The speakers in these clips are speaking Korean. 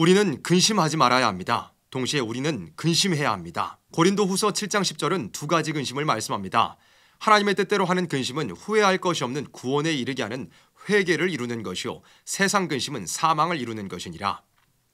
우리는 근심하지 말아야 합니다. 동시에 우리는 근심해야 합니다. 고린도 후서 7장 10절은 두 가지 근심을 말씀합니다. 하나님의 뜻대로 하는 근심은 후회할 것이 없는 구원에 이르게 하는 회개를 이루는 것이요 세상 근심은 사망을 이루는 것이니라.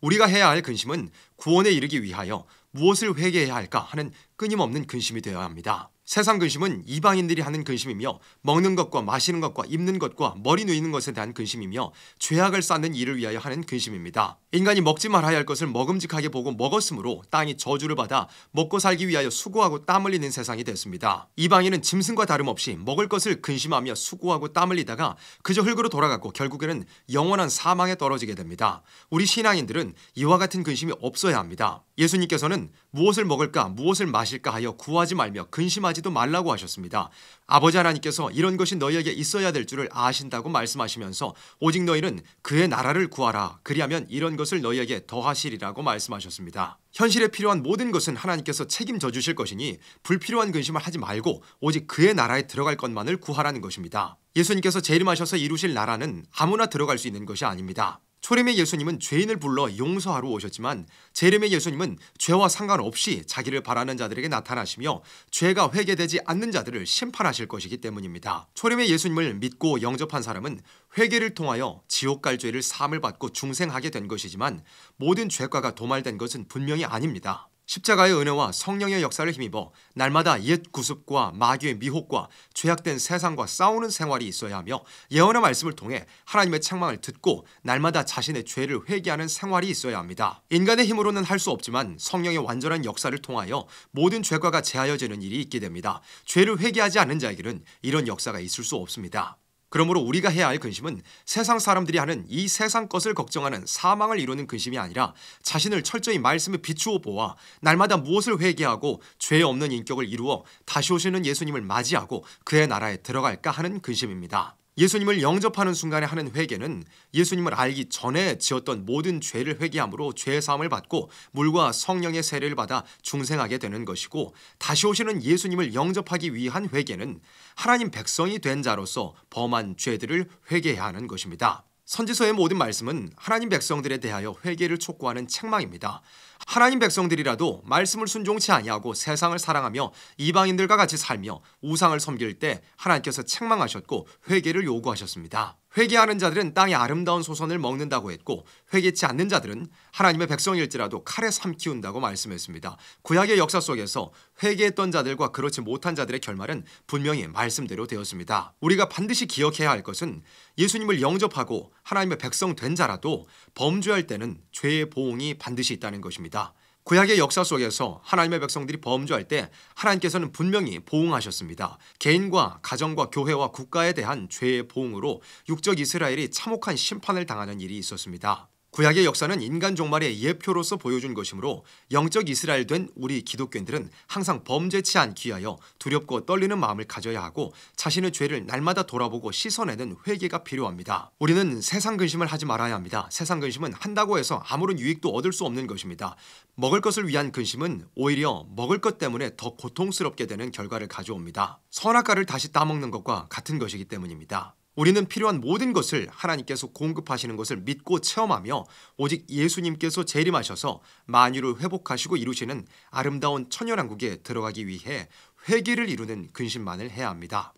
우리가 해야 할 근심은 구원에 이르기 위하여 무엇을 회개해야 할까 하는 끊임없는 근심이 되어야 합니다. 세상 근심은 이방인들이 하는 근심이며 먹는 것과 마시는 것과 입는 것과 머리 누이는 것에 대한 근심이며 죄악을 쌓는 일을 위하여 하는 근심입니다. 인간이 먹지 말아야 할 것을 먹음직하게 보고 먹었으므로 땅이 저주를 받아 먹고 살기 위하여 수고하고 땀 흘리는 세상이 됐습니다. 이방인은 짐승과 다름없이 먹을 것을 근심하며 수고하고 땀 흘리다가 그저 흙으로 돌아갔고 결국에는 영원한 사망에 떨어지게 됩니다. 우리 신앙인들은 이와 같은 근심이 없어야 합니다. 예수님께서는 무엇을 먹을까 무엇을 마실까 하여 구하지 말며 근심하지도 말라고 하셨습니다. 아버지 하나님께서 이런 것이 너희에게 있어야 될 줄을 아신다고 말씀하시면서 오직 너희는 그의 나라를 구하라 그리하면 이런 것을 너희에게 더하시리라고 말씀하셨습니다. 현실에 필요한 모든 것은 하나님께서 책임져 주실 것이니 불필요한 근심을 하지 말고 오직 그의 나라에 들어갈 것만을 구하라는 것입니다. 예수님께서 재림하셔서 이루실 나라는 아무나 들어갈 수 있는 것이 아닙니다. 초림의 예수님은 죄인을 불러 용서하러 오셨지만 재림의 예수님은 죄와 상관없이 자기를 바라는 자들에게 나타나시며 죄가 회개되지 않는 자들을 심판하실 것이기 때문입니다. 초림의 예수님을 믿고 영접한 사람은 회개를 통하여 지옥 갈 죄를 삼을 받고 중생하게 된 것이지만 모든 죄과가 도말된 것은 분명히 아닙니다. 십자가의 은혜와 성령의 역사를 힘입어 날마다 옛 구습과 마귀의 미혹과 죄악된 세상과 싸우는 생활이 있어야 하며 예언의 말씀을 통해 하나님의 책망을 듣고 날마다 자신의 죄를 회개하는 생활이 있어야 합니다. 인간의 힘으로는 할 수 없지만 성령의 완전한 역사를 통하여 모든 죄과가 제하여지는 일이 있게 됩니다. 죄를 회개하지 않는 자에게는 이런 역사가 있을 수 없습니다. 그러므로 우리가 해야 할 근심은 세상 사람들이 하는 이 세상 것을 걱정하는 사망을 이루는 근심이 아니라 자신을 철저히 말씀에 비추어 보아 날마다 무엇을 회개하고 죄 없는 인격을 이루어 다시 오시는 예수님을 맞이하고 그의 나라에 들어갈까 하는 근심입니다. 예수님을 영접하는 순간에 하는 회개는 예수님을 알기 전에 지었던 모든 죄를 회개함으로 죄사함을 받고 물과 성령의 세례를 받아 중생하게 되는 것이고 다시 오시는 예수님을 영접하기 위한 회개는 하나님 백성이 된 자로서 범한 죄들을 회개해야 하는 것입니다. 선지서의 모든 말씀은 하나님 백성들에 대하여 회개를 촉구하는 책망입니다. 하나님 백성들이라도 말씀을 순종치 아니하고 세상을 사랑하며 이방인들과 같이 살며 우상을 섬길 때 하나님께서 책망하셨고 회개를 요구하셨습니다. 회개하는 자들은 땅의 아름다운 소선을 먹는다고 했고 회개치 않는 자들은 하나님의 백성일지라도 칼에 삼키운다고 말씀했습니다. 구약의 역사 속에서 회개했던 자들과 그렇지 못한 자들의 결말은 분명히 말씀대로 되었습니다. 우리가 반드시 기억해야 할 것은 예수님을 영접하고 하나님의 백성 된 자라도 범죄할 때는 죄의 보응이 반드시 있다는 것입니다. 구약의 역사 속에서 하나님의 백성들이 범죄할 때 하나님께서는 분명히 보응하셨습니다. 개인과 가정과 교회와 국가에 대한 죄의 보응으로 육적 이스라엘이 참혹한 심판을 당하는 일이 있었습니다. 구약의 역사는 인간 종말의 예표로서 보여준 것이므로 영적 이스라엘 된 우리 기독교인들은 항상 범죄치 않기하여 위 두렵고 떨리는 마음을 가져야 하고 자신의 죄를 날마다 돌아보고 씻어내는 회개가 필요합니다. 우리는 세상 근심을 하지 말아야 합니다. 세상 근심은 한다고 해서 아무런 유익도 얻을 수 없는 것입니다. 먹을 것을 위한 근심은 오히려 먹을 것 때문에 더 고통스럽게 되는 결과를 가져옵니다. 선악과를 다시 따먹는 것과 같은 것이기 때문입니다. 우리는 필요한 모든 것을 하나님께서 공급하시는 것을 믿고 체험하며 오직 예수님께서 재림하셔서 만유를 회복하시고 이루시는 아름다운 천연왕국에 들어가기 위해 회개를 이루는 근심만을 해야 합니다.